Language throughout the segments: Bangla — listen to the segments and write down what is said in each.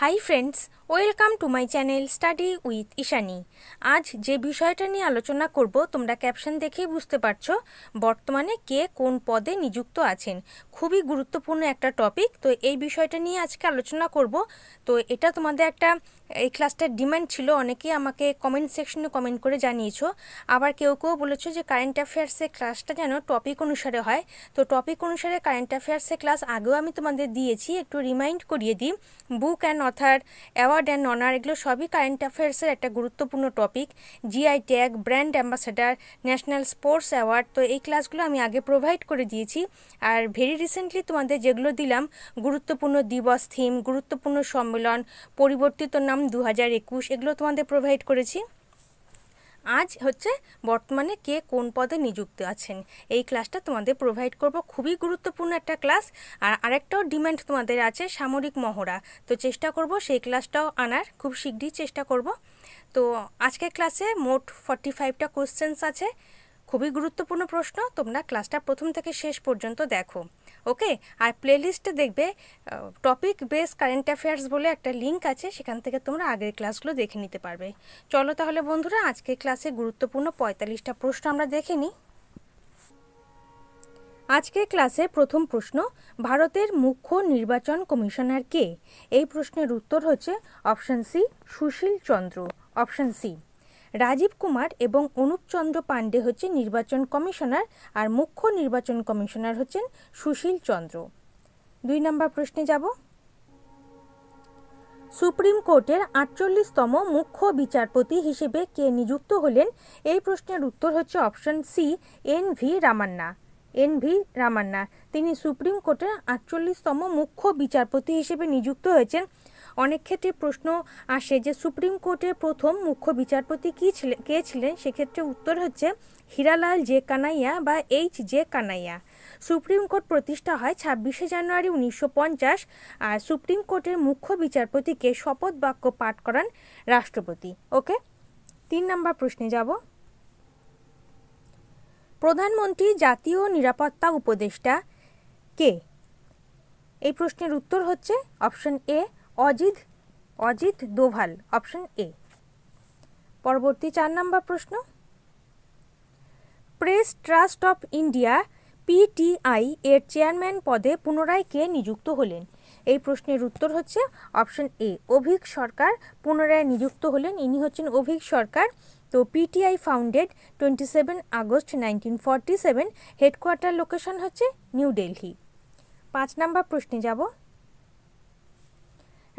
Hi friends, welcome to my channel study with Ishani আজ যে বিষয়টা নিয়ে আলোচনা করব তোমরা ক্যাপশন দেখেই বুঝতে পারছো বর্তমানে কে কোন পদে নিযুক্ত আছেন খুবই গুরুত্বপূর্ণ একটা টপিক তো এই বিষয়টা নিয়ে আজকে আলোচনা করব তো এটা তোমাদের একটা এই ক্লাসটার ডিমান্ড ছিল অনেকেই আমাকে কমেন্ট সেকশনে কমেন্ট করে জানিয়েছো আবার কেউ কেউ বলেছো যে কারেন্ট অ্যাফেয়ার্সের ক্লাসটা যেন টপিক অনুসারে হয় তো টপিক অনুসারে কারেন্ট অ্যাফেয়ার্সের ক্লাস আগেও আমি তোমাদের দিয়েছি একটু রিমাইন্ড করিয়ে দিই book and author award award and honour এগুলো সবই কারেন্ট অ্যাফেয়ার্সের একটা গুরুত্বপূর্ণ topic GI tag brand ambassador national sports award তো এই ক্লাসগুলো আমি আগে প্রোভাইড করে দিয়েছি আর ভেরি রিসেন্টলি তোমাদের যেগুলো দিলাম গুরুত্বপূর্ণ দিবস থিম গুরুত্বপূর্ণ সম্মেলন পরিবর্তিত নাম দু এগুলো তোমাদের প্রোভাইড করেছি আজ হচ্ছে বর্তমানে কে কোন পদে নিযুক্ত আছেন এই ক্লাসটা তোমাদের প্রোভাইড করব খুবই গুরুত্বপূর্ণ একটা ক্লাস আর আরেকটাও ডিম্যান্ড তোমাদের আছে সামরিক মহড়া তো চেষ্টা করব সেই ক্লাসটাও আনার খুব শীঘ্রই চেষ্টা করব তো আজকের ক্লাসে মোট ফর্টি ফাইভটা কোশ্চেন্স আছে খুবই গুরুত্বপূর্ণ প্রশ্ন তোমরা ক্লাসটা প্রথম থেকে শেষ পর্যন্ত দেখো ওকে আর প্লেলিস্টে দেখবে টপিক বেস কারেন্ট অ্যাফেয়ার্স বলে একটা লিঙ্ক আছে সেখান থেকে তোমরা আগের ক্লাসগুলো দেখে নিতে পারবে চলো তাহলে বন্ধুরা আজকে ক্লাসে গুরুত্বপূর্ণ পঁয়তাল্লিশটা প্রশ্ন আমরা দেখে নিই আজকের ক্লাসে প্রথম প্রশ্ন ভারতের মুখ্য নির্বাচন কমিশনার কে এই প্রশ্নের উত্তর হচ্ছে option C Sushil Chandra option C Rajiv Kumar এবং অনুপ চন্দ্র পাণ্ডে হচ্ছে নির্বাচন কমিশনার আর মুখ্য নির্বাচন কমিশনার হচ্ছেন সুশীল চন্দ্র দুই নম্বর প্রশ্নে যাব সুপ্রিম কোর্টের আটচল্লিশতম মুখ্য বিচারপতি হিসেবে কে নিযুক্ত হলেন এই প্রশ্নের উত্তর হচ্ছে option C N V Ramana N V Ramana তিনি সুপ্রিম কোর্টের আটচল্লিশতম মুখ্য বিচারপতি হিসেবে নিযুক্ত হয়েছেন অনেক ক্ষেত্রে প্রশ্ন আসে যে সুপ্রিম কোর্টের প্রথম মুখ্য বিচারপতি কী ছিলেন কে ছিলেন সেক্ষেত্রে উত্তর হচ্ছে হীরালাল জে কানাইয়া বা H J Kania supreme court প্রতিষ্ঠা হয় ছাব্বিশে জানুয়ারি উনিশশো পঞ্চাশ আর সুপ্রিম কোর্টের মুখ্য বিচারপতিকে শপথ বাক্য পাঠ করান রাষ্ট্রপতি ওকে তিন নম্বর প্রশ্নে যাব প্রধানমন্ত্রী জাতীয় নিরাপত্তা উপদেষ্টা কে এই প্রশ্নের উত্তর হচ্ছে option A Ajit Ajit Doval option A পরবর্তী চার নম্বর প্রশ্ন press trust of India PTI এর চেয়ারম্যান পদে পুনরায় কে নিযুক্ত হলেন এই প্রশ্নের উত্তর হচ্ছে অপশন এ অভিক সরকার পুনরায় নিযুক্ত হলেন ইনি হচ্ছেন অভিক সরকার তো PTI founded twenty seven August nineteen forty seven headquarter location হচ্ছে নিউ দিল্লি পাঁচ নম্বর প্রশ্নে যাব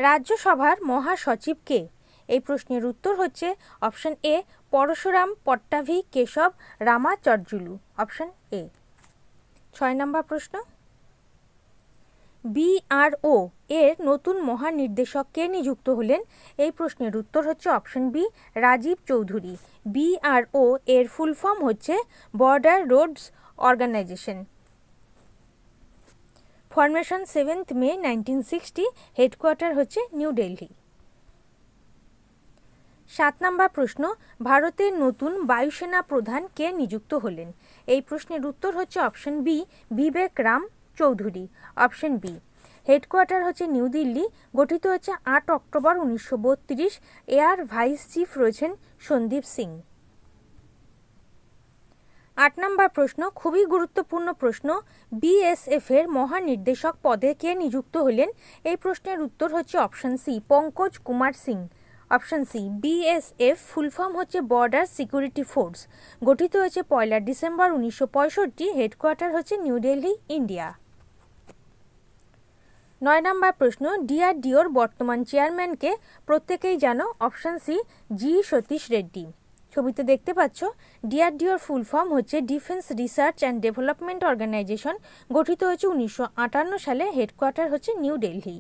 রাজ্যসভার মহাসচিব কে এই প্রশ্নের উত্তর হচ্ছে option A Parasuram Pattabhi Keshava Ramacharyulu option A ছয় নম্বর প্রশ্ন বিআরও এর নতুন মহানির্দেশক কে নিযুক্ত হলেন এই প্রশ্নের উত্তর হচ্ছে option B Rajeev Chaudhry BRO এর ফুল ফর্ম হচ্ছে border roads organisation formation seventh May nineteen sixty headquarter হচ্ছে নিউ দিল্লি সাত নম্বর প্রশ্ন ভারতের নতুন বায়ুসেনা প্রধান কে নিযুক্ত হলেন এই প্রশ্নের উত্তর হচ্ছে option B Vivek Ram Chaudhari option B headquarter হচ্ছে নিউ দিল্লি গঠিত হচ্ছে আট অক্টোবর উনিশশো এয়ার ভাইস চিফ রয়েছেন সন্দীপ সিং আট নম্বর প্রশ্ন খুবই গুরুত্বপূর্ণ প্রশ্ন বিএসএফ এর মহানির্দেশক পদে কে নিযুক্ত হলেন এই প্রশ্নের উত্তর হচ্ছে option C Pankaj Kumar Singh option C BSF full form হচ্ছে বর্ডার সিকিউরিটি ফোর্স গঠিত হয়েছে পয়লা ডিসেম্বর উনিশশো পঁয়ষট্টি হেডকোয়ার্টার হচ্ছে নিউ দিল্লি ইন্ডিয়া নয় নম্বর প্রশ্ন ডিআরডিওর বর্তমান চেয়ারম্যানকে প্রত্যেকেই জানো option C G Satheesh Reddy ছবিতে দেখতে পাচ্ছ ডিআরডিওর ফুল ফর্ম হচ্ছে defence research and development organisation গঠিত হয়েছে উনিশশো সালে হেডকোয়ার্টার হচ্ছে নিউ দিল্লি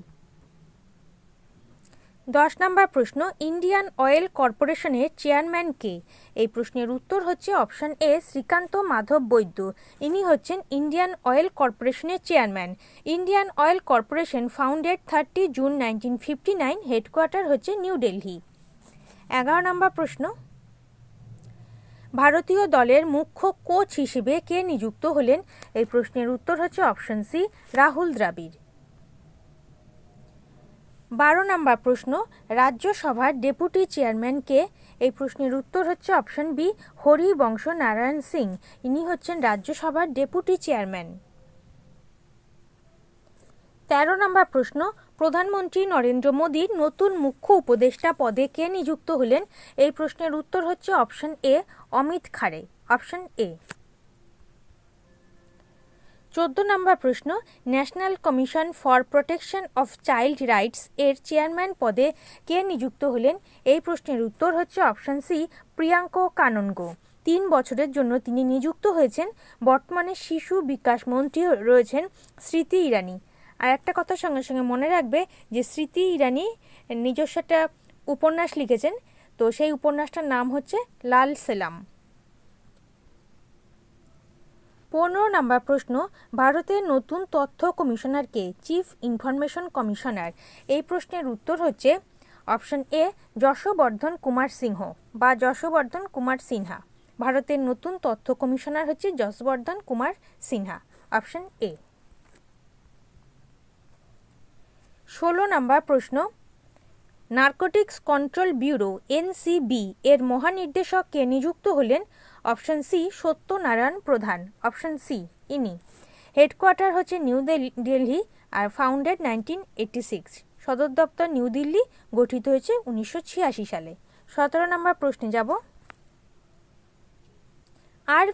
দশ নম্বর প্রশ্ন ইন্ডিয়ান অয়েল কর্পোরেশনের চেয়ারম্যান কে এই প্রশ্নের উত্তর হচ্ছে অপশান এ শ্রীকান্ত মাধব বৈদ্য ইনি হচ্ছেন ইন্ডিয়ান অয়েল কর্পোরেশনের chairman Indian oil corporation founded thirty June nineteen fifty nine headquarter হচ্ছে নিউ দিল্লি এগারো নম্বর প্রশ্ন ভারতীয় দলের মুখ্য কোচ হিসেবে কে নিযুক্ত হলেন এই প্রশ্নের উত্তর হচ্ছে অপশন সি রাহুল দ্রাবিড় বারো নম্বর প্রশ্ন রাজ্যসভার ডেপুটি চেয়ারম্যান কে এই প্রশ্নের উত্তর হচ্ছে অপশন বি হরিবংশ নারায়ণ সিং ইনি হচ্ছেন রাজ্যসভার ডেপুটি চেয়ারম্যান তেরো নম্বর প্রশ্ন প্রধানমন্ত্রী নরেন্দ্র মোদীর নতুন মুখ্য উপদেষ্টা পদে কে নিযুক্ত হলেন এই প্রশ্নের উত্তর হচ্ছে option A Amit Khare option A চোদ্দ নম্বর প্রশ্ন national commission for protection of child rights এর চেয়ারম্যান পদে কে নিযুক্ত হলেন এই প্রশ্নের উত্তর হচ্ছে অপশন সি প্রিয়াঙ্ক কাননগো তিন বছরের জন্য তিনি নিযুক্ত হয়েছেন বর্তমানে শিশু বিকাশ মন্ত্রী রয়েছেন স্মৃতি ইরানি আর একটা কথার সঙ্গে সঙ্গে মনে রাখবে যে স্মৃতি ইরানি নিজস্ব একটা উপন্যাস লিখেছেন তো সেই উপন্যাসটার নাম হচ্ছে লাল সেলাম পনেরো নম্বর প্রশ্ন ভারতের নতুন তথ্য কমিশনার কে চিফ ইনফরমেশন কমিশনার এই প্রশ্নের উত্তর হচ্ছে অপশন এ যশবর্ধন কুমার সিংহ বা যশবর্ধন কুমার সিনহা ভারতের নতুন তথ্য কমিশনার হচ্ছে যশবর্ধন কুমার সিনহা অপশন এ ষোলো নম্বর প্রশ্ন নার্কোটিক্স কন্ট্রোল ব্যুরো এনসিবি এর মহানির্দেশক কে নিযুক্ত হলেন option C Satyanarayan Pradhan option C ইনি হেডকোয়ার্টার হচ্ছে নিউ দিল্লি আর ফাউন্ডেড নাইনটিন এইটি সিক্স সদর দপ্তর নিউ দিল্লি গঠিত হয়েছে উনিশশো ছিয়াশি সালে সতেরো নম্বর প্রশ্নে যাব আর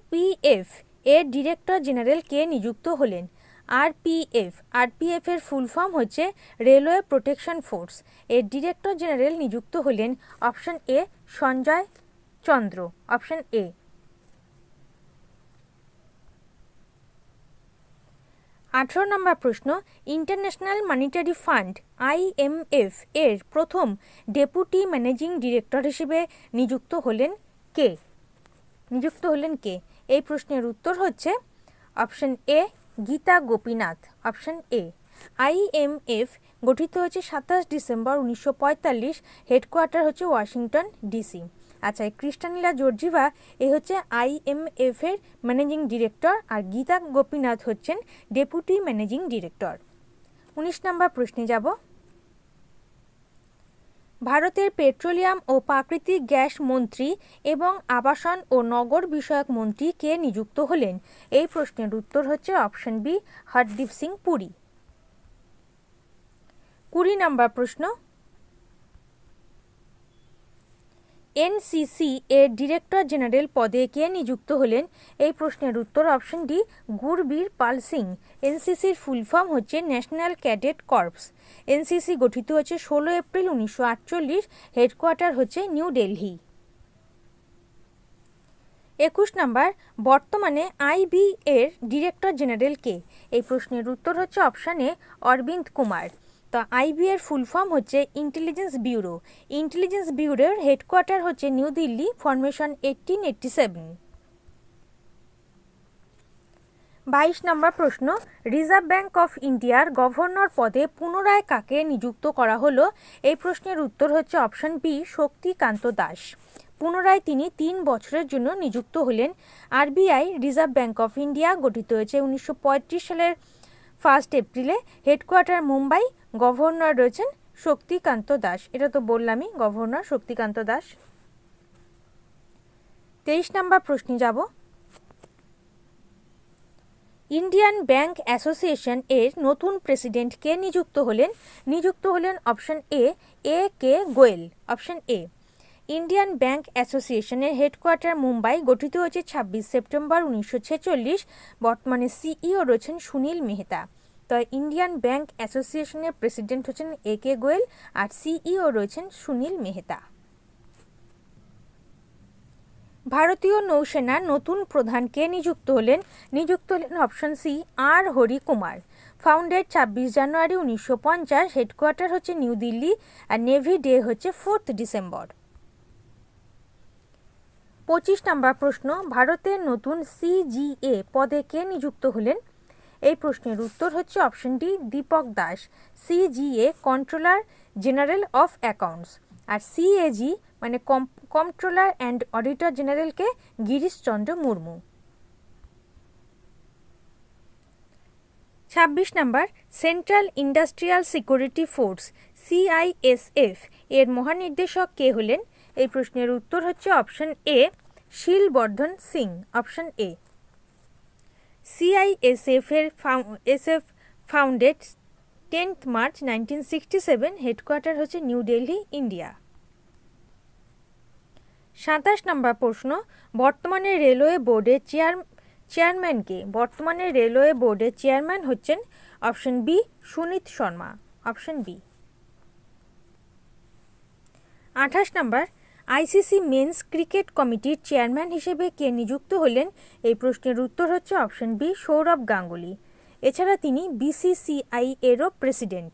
এফ এর ডিরেক্টর জেনারেল কে নিযুক্ত হলেন আরপিএফ আরপিএফ এর ফুল ফর্ম হচ্ছে রেলওয়ে প্রোটেকশন ফোর্স এর ডিরেক্টর জেনারেল নিযুক্ত হলেন option A Sanjay Chandra option A আঠেরো নম্বর প্রশ্ন ইন্টারন্যাশনাল মানিটারি ফান্ড আইএমএফ এর প্রথম ডেপুটি ম্যানেজিং ডিরেক্টর হিসেবে নিযুক্ত হলেন কে নিযুক্ত হলেন কে এই প্রশ্নের উত্তর হচ্ছে option A Gita Gopinath option A IMF গঠিত হয়েছে সাতাশ ডিসেম্বর উনিশশো পঁয়তাল্লিশ হেডকোয়ার্টার হচ্ছে ওয়াশিংটন ডিসি আচ্ছা ক্রিস্টানিলা জর্জিভা এ হচ্ছে আইএমএফ এর ম্যানেজিং ডিরেক্টর আর গীতা গোপীনাথ হচ্ছেন ডেপুটি ম্যানেজিং ডিরেক্টর উনিশ নম্বর প্রশ্নে যাব ভারতের পেট্রোলিয়াম ও প্রাকৃতিক গ্যাস মন্ত্রী এবং আবাসন ও নগর বিষয়ক মন্ত্রী কে নিযুক্ত হলেন এই প্রশ্নের উত্তর হচ্ছে অপশন বি হরদীপ সিং পুরী কুড়ি নম্বর প্রশ্ন এনসিসি এর ডিরেক্টর জেনারেল পদে কে নিযুক্ত হলেন এই প্রশ্নের উত্তর অপশন ডি গুরবীর পাল সিং এনসিসির ফুল ফর্ম হচ্ছে ন্যাশনাল ক্যাডেট কর্পস এনসিসি গঠিত হচ্ছে ষোলো এপ্রিল উনিশশো আটচল্লিশ হেডকোয়ার্টার হচ্ছে নিউ দিল্লি একুশ নম্বর বর্তমানে আইবি এর ডিরেক্টর জেনারেল কে এই প্রশ্নের উত্তর হচ্ছে অপশানে অরবিন্দ কুমার তো ফুল ফর্ম হচ্ছে ইন্টেলিজেন্স ব্যুরো ইন্টেলিজেন্স ব্যুরোর হেডকোয়ার্টার হচ্ছে new Delhi formation eighteen eighty seven বাইশ নম্বর প্রশ্ন রিজার্ভ ব্যাংক অফ ইন্ডিয়ার গভর্নর পদে পুনরায় কাকে নিযুক্ত করা হলো এই প্রশ্নের উত্তর হচ্ছে অপশন বি শক্তিকান্ত দাস পুনরায় তিনি তিন বছরের জন্য নিযুক্ত হলেন RBI reserve bank of India গঠিত হয়েছে উনিশশো সালের ফার্স্ট এপ্রিলে হেডকোয়ার্টার মুম্বাই গভর্নর রয়েছেন শক্তিকান্ত দাস এটা তো বললামই গভর্নর শক্তিকান্ত দাস তেইশ নাম্বার প্রশ্নে যাব ইন্ডিয়ান ব্যাংক অ্যাসোসিয়েশন এর নতুন প্রেসিডেন্ট কে নিযুক্ত হলেন নিযুক্ত হলেন option A A K Goel option A Indian bank অ্যাসোসিয়েশনের হেডকোয়ার্টার মুম্বাই গঠিত হয়েছে ছাব্বিশ সেপ্টেম্বর উনিশশো ছেচল্লিশ বর্তমানে সিইও রয়েছেন সুনীল মেহতা তো ইন্ডিয়ান ব্যাংক অ্যাসোসিয়েশনের প্রেসিডেন্ট হচ্ছেন এ কে গোয়েল আর সিইও রয়েছেন সুনীল মেহতা ভারতীয় নৌসেনার নতুন প্রধান কে নিযুক্ত হলেন নিযুক্ত হলেন option C R Hari Kumar founded ছাব্বিশ জানুয়ারি উনিশশো পঞ্চাশ হেডকোয়ার্টার হচ্ছে নিউ দিল্লি আর নেভি ডে হচ্ছে ফোর্থ ডিসেম্বর পঁচিশ নম্বর প্রশ্ন ভারতের নতুন সিজিএ পদে কে নিযুক্ত হলেন এই প্রশ্নের উত্তর হচ্ছে option D Deepak Das CGA Controller General of Accounts আর সিএজি মানে কম্পট্রোলার অ্যান্ড অডিটর জেনারেলকে গিরিশচন্দ্র মুর্মু ছাব্বিশ number Central Industrial Security Force CISF এর মহানির্দেশক কে হলেন এই প্রশ্নের উত্তর হচ্ছে option A Sheel Vardhan Singh option A সিআইএসএফের SF founded tenth March nineteen sixty seven headquarter হচ্ছে নিউ দিল্লি ইন্ডিয়া সাতাশ নম্বর প্রশ্ন বর্তমানে রেলওয়ে বোর্ডের চেয়ার চেয়ারম্যানকে বর্তমানে রেলওয়ে বোর্ডের চেয়ারম্যান হচ্ছেন option B Suneet Sharma option B আঠাশ নম্বর আইসিসি মেন্স ক্রিকেট কমিটির চেয়ারম্যান হিসেবে কে নিযুক্ত হলেন এই প্রশ্নের উত্তর হচ্ছে অপশন বি সৌরভ গাঙ্গুলি এছাড়া তিনি বিসিসিআই এরও প্রেসিডেন্ট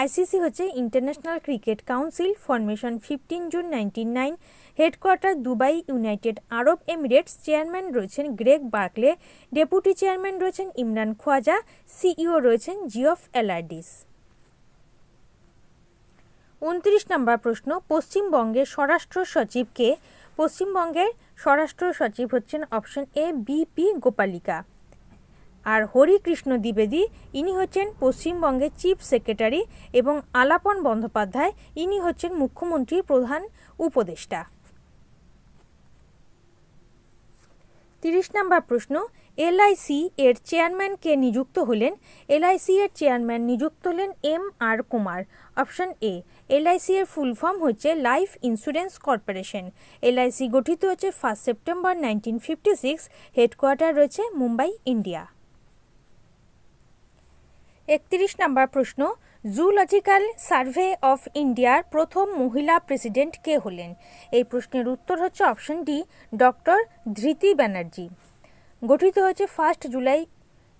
আইসিসি হচ্ছে international cricket council formation fifteen June nineteen nine headquarter Dubai United Arab Emirates chairman রয়েছেন গ্রেগ বার্কলে ডেপুটি চেয়ারম্যান রয়েছেন ইমরান খোয়াজা সিইও রয়েছেন জিওফ এলার্ডিস উনত্রিশ নম্বর প্রশ্ন পশ্চিমবঙ্গের স্বরাষ্ট্র সচিবকে পশ্চিমবঙ্গের স্বরাষ্ট্র সচিব হচ্ছেন অপশন এ বিপি গোপালিকা আর হরিকৃষ্ণ দ্বিবেদী ইনি হচ্ছেন পশ্চিমবঙ্গের চিফ সেক্রেটারি এবং আলাপন বন্দ্যোপাধ্যায় ইনি হচ্ছেন মুখ্যমন্ত্রীর প্রধান উপদেষ্টা তিরিশ নম্বর প্রশ্ন এলআইসি এর চেয়ারম্যান কে নিযুক্ত হলেন এলআইসি এর চেয়ারম্যান নিযুক্ত হলেন M R Kumar option A LIC এর ফুল ফর্ম হচ্ছে লাইফ ইন্স্যুরেন্স কর্পোরেশন এলআইসি গঠিত হচ্ছে first September nineteen fifty six headquarter রয়েছে মুম্বাই ইন্ডিয়া একত্রিশ নম্বর প্রশ্ন জুলজিক্যাল সার্ভে অফ ইন্ডিয়ার প্রথম মহিলা প্রেসিডেন্ট কে হলেন এই প্রশ্নের উত্তর হচ্ছে option D doctor Dhriti Banerjee গঠিত হয়েছে first July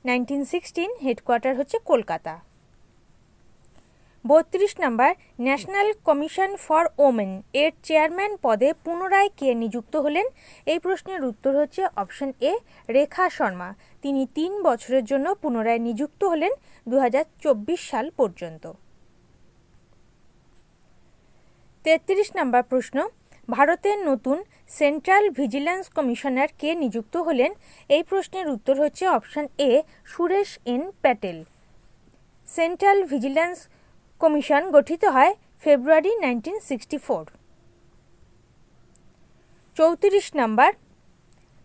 nineteen sixteen headquarter হচ্ছে কলকাতা বত্রিশ নম্বর ন্যাশনাল কমিশন ফর ওমেন এর চেয়ারম্যান পদে পুনরায় কে নিযুক্ত হলেন এই প্রশ্নের উত্তর হচ্ছে অপশন এ রেখা শর্মা তিনি তিন বছরের জন্য পুনরায় নিযুক্ত হলেন দু সাল পর্যন্ত তেত্রিশ নম্বর প্রশ্ন ভারতের নতুন সেন্ট্রাল ভিজিল্যান্স কমিশনার কে নিযুক্ত হলেন এই প্রশ্নের উত্তর হচ্ছে option A Suresh N Patel central vigilance commission গঠিত হয় ফেব্রুয়ারি নাইনটিন সিক্সটি ফোর চৌত্রিশ নম্বর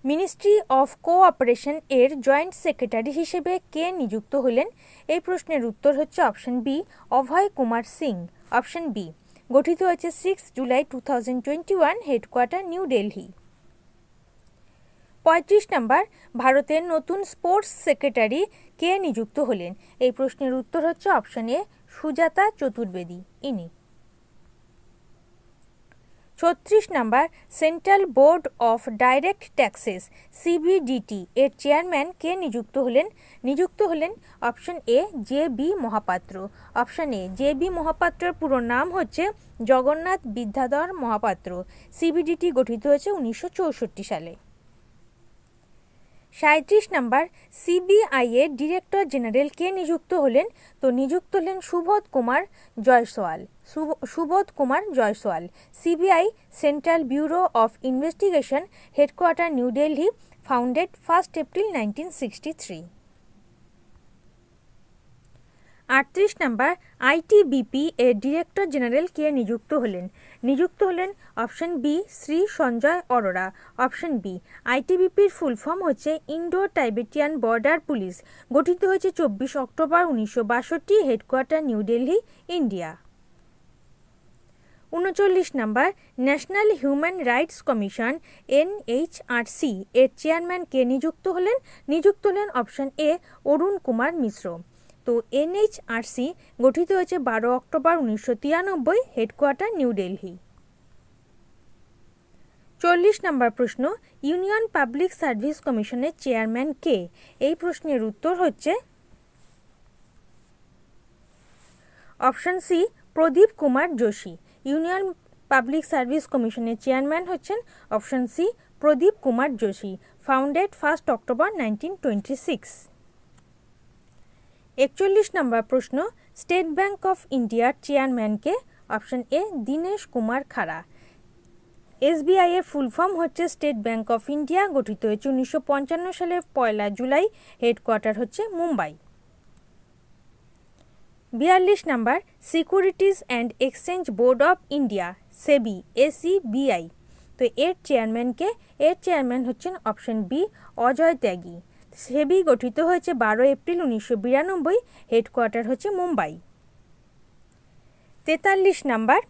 মিনিস্ট্রি অফ কোঅপারেশন এর জয়েন্ট সেক্রেটারি হিসেবে কে নিযুক্ত হলেন এই প্রশ্নের উত্তর হচ্ছে option B Abhay Kumar Singh option B গঠিত হয়েছে six July two thousand twenty one headquarter New Delhi পঁয়ত্রিশ নম্বর ভারতের নতুন স্পোর্টস সেক্রেটারি কে নিযুক্ত হলেন এই প্রশ্নের উত্তর হচ্ছে অপশন এ সুজাতা চতুর্বেদী ইনি ছত্রিশ নম্বর central board of direct taxes CBDT এর চেয়ারম্যান কে নিযুক্ত হলেন নিযুক্ত হলেন option A J B Mohapatra option A J B মহাপাত্রের পুরো নাম হচ্ছে জগন্নাথ বিদ্যাধর মহাপাত্র সিবিডিটি গঠিত হয়েছে উনিশশো সালে সাঁত্রিশ নম্বর সিবিআইয়ের ডিরেক্টর জেনারেল কে নিযুক্ত হলেন তো নিযুক্ত হলেন Subodh Kumar Jaiswal Subodh Kumar Jaiswal CBI central bureau of investigation headquarter New Delhi founded first April nineteen sixty three আটত্রিশ নাম্বার আইটিবিপি এর ডিরেক্টর জেনারেল কে নিযুক্ত হলেন নিযুক্ত হলেন option B Shri Sanjay Arora option B আইটিবিপির ফুল ফর্ম হচ্ছে ইন্ডো টাইবেটিয়ান বর্ডার পুলিশ গঠিত হয়েছে চব্বিশ অক্টোবর উনিশশো বাষট্টি হেডকোয়ার্টার নিউ দিল্লি ইন্ডিয়া উনচল্লিশ number national human rights commission NHRC এর চেয়ারম্যান কে নিযুক্ত হলেন নিযুক্ত হলেন অপশন এ অরুণ কুমার মিশ্র তো এনএইচআরসি গঠিত হয়েছে বারো অক্টোবর উনিশশো তিরানব্বই হেডকোয়ার্টার নিউ দিল্লি চল্লিশ নম্বর প্রশ্ন ইউনিয়ন পাবলিক সার্ভিস কমিশনের চেয়ারম্যান কে এই প্রশ্নের উত্তর হচ্ছে option C Pradeep Kumar Joshi union public service কমিশনের চেয়ারম্যান হচ্ছেন option C Pradeep Kumar Joshi founded first October nineteen twenty six একচল্লিশ নম্বর প্রশ্ন স্টেট ব্যাংক অফ ইন্ডিয়ার চেয়ারম্যানকে option A Dinesh Kumar Khara SBI এর ফুল ফর্ম হচ্ছে স্টেট ব্যাংক অফ ইন্ডিয়া গঠিত হয়েছে উনিশশো পঞ্চান্ন সালের পয়লা জুলাই হেডকোয়ার্টার হচ্ছে মুম্বাই বিয়াল্লিশ number securities and exchange board of India SEBI এসিবিআই তো এর চেয়ারম্যানকে এর চেয়ারম্যান হচ্ছেন অপশন বি অজয় ত্যাগী সেবি গঠিত হয়েছে বারো এপ্রিল উনিশশো বিরানব্বই হেডকোয়ার্টার হচ্ছে মুম্বাই তেতাল্লিশ নাম্বার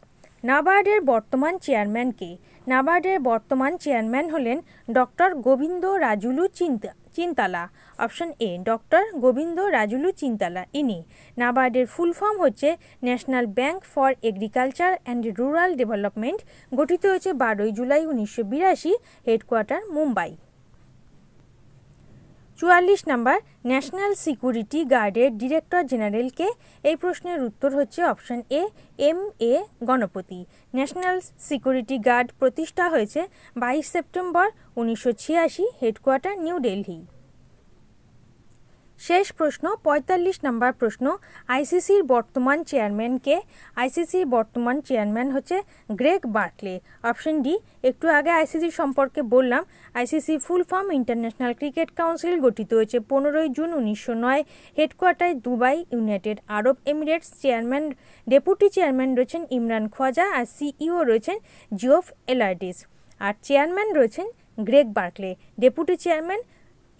নাবার্ডের বর্তমান চেয়ারম্যান কে নাবার্ডের বর্তমান চেয়ারম্যান হলেন ডক্টর গোবিন্দ রাজুলু চিন্তা Chintala option A doctor Govinda Rajulu Chintala ইনি নাবার্ডের ফুল ফর্ম হচ্ছে national bank for agriculture and rural development গঠিত হয়েছে বারোই জুলাই উনিশশো বিরাশি হেডকোয়ার্টার মুম্বাই চুয়াল্লিশ নাম্বার ন্যাশনাল সিকিউরিটি গার্ডের ডিরেক্টর জেনারেলকে এই প্রশ্নের উত্তর হচ্ছে option A M A Ganapathy national security guard প্রতিষ্ঠা হয়েছে বাইশ সেপ্টেম্বর উনিশশো ছিয়াশি হেডকোয়ার্টার নিউ দিল্লি শেষ প্রশ্ন ৪৫ নম্বর প্রশ্ন আইসিসির বর্তমান চেয়ারম্যানকে আইসিসির বর্তমান চেয়ারম্যান হচ্ছে গ্রেগ বার্টলে অপশন ডি একটু আগে আইসিসি সম্পর্কে বললাম ICC full form international cricket council গঠিত হয়েছে পনেরোই জুন উনিশশো নয় headquarter Dubai United Arab Emirates chairman deputy chairman রয়েছেন ইমরান খোয়াজা আর সিইও রয়েছেন জিওফ এলার্ডিস আর চেয়ারম্যান রয়েছেন Greg Barclay deputy chairman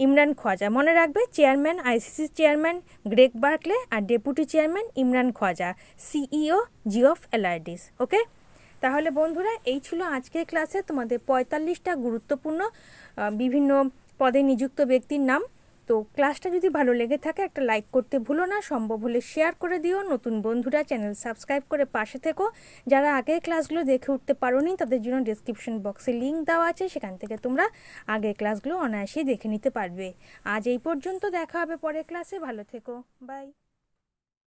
Imran Khawaja মনে রাখবে chairman ICC chairman Greg Barclay আর deputy chairman Imran Khawaja CEO Geoff Allardice okay তাহলে বন্ধুরা এই ছিল আজকের ক্লাসে তোমাদের পঁয়তাল্লিশটা গুরুত্বপূর্ণ বিভিন্ন পদে নিযুক্ত ব্যক্তির নাম তো ক্লাসটা যদি ভালো লেগে থাকে একটা লাইক করতে ভুলো না সম্ভব হলে শেয়ার করে দিও নতুন বন্ধুরা চ্যানেল সাবস্ক্রাইব করে পাশে থেকো যারা আগের ক্লাসগুলো দেখে উঠতে পারোনি তাদের জন্য ডিসক্রিপশন বক্সে লিঙ্ক দেওয়া আছে সেখান থেকে তোমরা আগে ক্লাসগুলো অনায়াসেই দেখে নিতে পারবে আজ এই পর্যন্ত দেখা হবে পরের ক্লাসে ভালো থেকো বাই